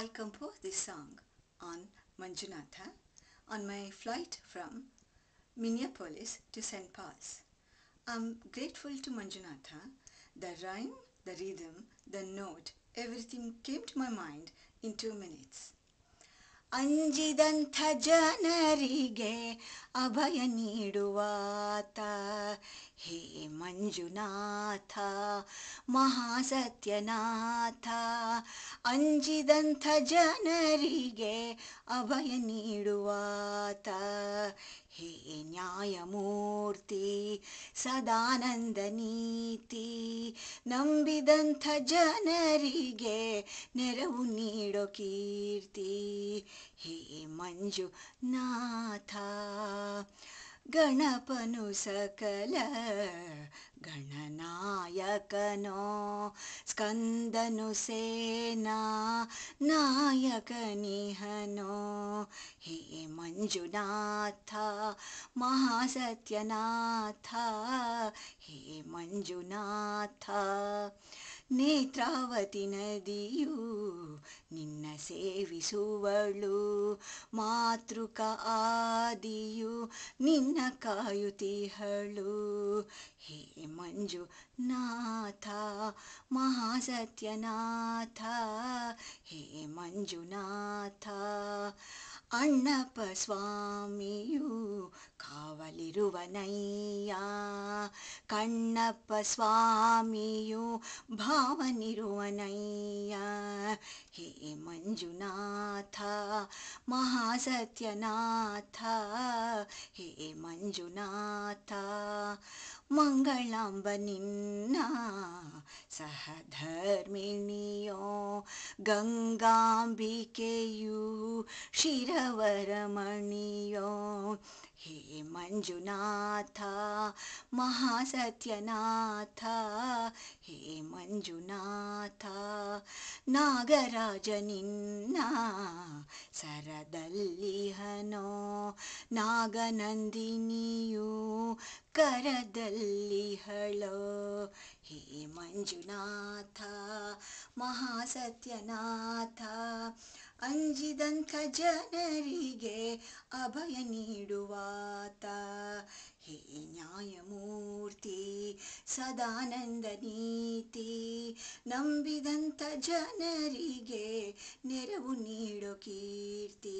I composed this song on Manjunatha on my flight from Minneapolis to St. Paul's. I'm grateful to Manjunatha. The rhyme, the rhythm, the note, everything came to my mind in two minutes. ಅಂಜಿದಂಥ ಜನರಿಗೆ ಅಭಯ ನೀಡುವಾತ ಹೇ ಮಂಜುನಾಥ ಮಹಾಸತ್ಯನಾಥ ಅಂಜಿದಂಥ ಜನರಿಗೆ ಅಭಯ ನೀಡುವಾತ ಹೇ ನ್ಯಾಯಮೂರ್ತಿ ಸದಾನಂದ ನೀತಿ ನಂಬಿದಂಥ ಜನರಿಗೆ ನೆರವು ನೀಡೋ ಕೀರ್ತಿ ಹೇ ಮಂಜುನಾಥ ಗಣಪನು ಸಕಲ ಗಣನ कनो स्कन्दनु सेना निहनो हे मंजुनाथ महासत्यनाथ हे मंजुनाथ ನೇತ್ರಾವತಿ ನದಿಯು ನಿನ್ನ ಸೇವಿಸುವಳು मातृकादु नियुतिहळु हे मञ्जुनाथ महासत्यनाथ हे मंजुनाथ ಅಣ್ಣಪ್ಪ ಸ್ವಾಮಿಯು ಕಾವಲಿರುವನಯ್ಯ ಕಣ್ಣಪ್ಪ ಸ್ವಾಮಿಯು ಭಾವನಿರುವನಯ್ಯ ಹೇ ಮಂಜುನಾಥ ಮಹಾಸತ್ಯನಾಥ ಹೇ ಮಂಜುನಾಥ ಮಂಗಳಾಂಬ ನಿನ್ನ ಸಹಧರ್ಮಿಣಿಯೋ गङ्गाम्बिकेयु शिरवरमणीयो हे मञ्जुनाथ महासत्यनाथ हे मञ्जुनाथ नागराजनिन्ना सरदल्लिहनो नागनन्दिनीयु करदल्लिहलो ಹೇ ಮಂಜುನಾಥ ಮಹಾಸತ್ಯನಾಥ ಅಂಜಿದಂಥ ಜನರಿಗೆ ಅಭಯ ನೀಡುವಾತ ಹೇ ನ್ಯಾಯಮೂರ್ತಿ ಸದಾನಂದ ನೀತಿ ನಂಬಿದಂಥ ಜನರಿಗೆ ನೆರವು ನೀಡೋ ಕೀರ್ತಿ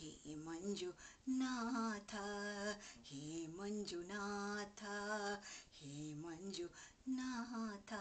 ಹೇ ಮಂಜುನಾಥ ಹೇ ಮಂಜುನಾಥ じゅた